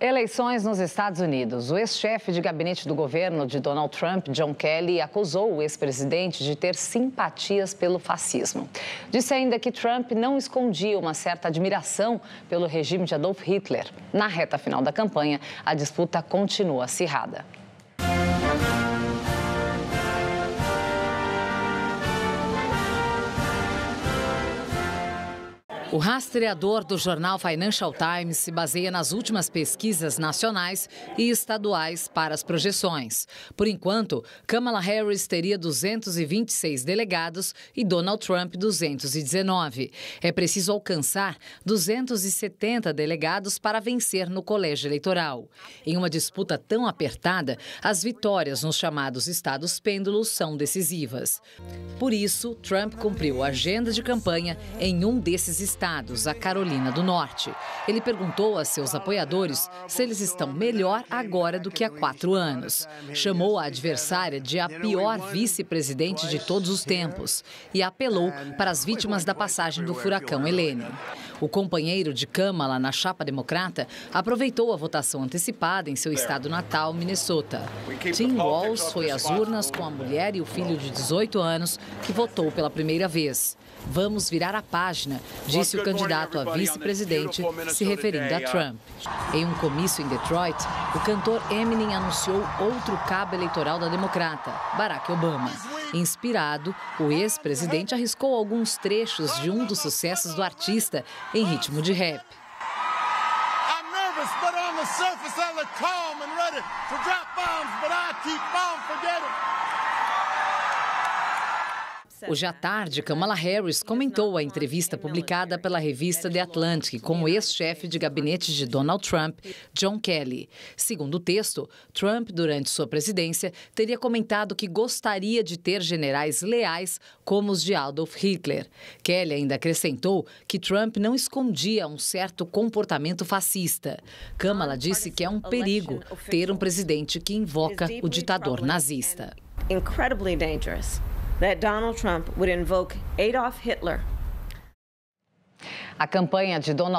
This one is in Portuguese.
Eleições nos Estados Unidos. O ex-chefe de gabinete do governo de Donald Trump, John Kelly, acusou o ex-presidente de ter simpatias pelo fascismo. Disse ainda que Trump não escondia uma certa admiração pelo regime de Adolf Hitler. Na reta final da campanha, a disputa continua acirrada. O rastreador do jornal Financial Times se baseia nas últimas pesquisas nacionais e estaduais para as projeções. Por enquanto, Kamala Harris teria 226 delegados e Donald Trump 219. É preciso alcançar 270 delegados para vencer no colégio eleitoral. Em uma disputa tão apertada, as vitórias nos chamados estados pêndulos são decisivas. Por isso, Trump cumpriu a agenda de campanha em um desses estados estados, a Carolina do Norte. Ele perguntou a seus apoiadores se eles estão melhor agora do que há quatro anos. Chamou a adversária de a pior vice-presidente de todos os tempos e apelou para as vítimas da passagem do furacão Helene. O companheiro de lá na chapa democrata aproveitou a votação antecipada em seu estado natal, Minnesota. Tim Walls foi às urnas com a mulher e o filho de 18 anos que votou pela primeira vez. Vamos virar a página, disse disse o candidato a vice-presidente, se referindo a Trump. Em um comício em Detroit, o cantor Eminem anunciou outro cabo eleitoral da democrata, Barack Obama. Inspirado, o ex-presidente arriscou alguns trechos de um dos sucessos do artista em ritmo de rap. Surface, I look calm and ready to drop bombs, but I keep on forgetting. Hoje à tarde, Kamala Harris comentou a entrevista publicada pela revista The Atlantic com o ex-chefe de gabinete de Donald Trump, John Kelly. Segundo o texto, Trump, durante sua presidência, teria comentado que gostaria de ter generais leais como os de Adolf Hitler. Kelly ainda acrescentou que Trump não escondia um certo comportamento fascista. Kamala disse que é um perigo ter um presidente que invoca o ditador nazista. Incredibly dangerous that Donald Trump would invoke Adolf Hitler. A campanha de Donald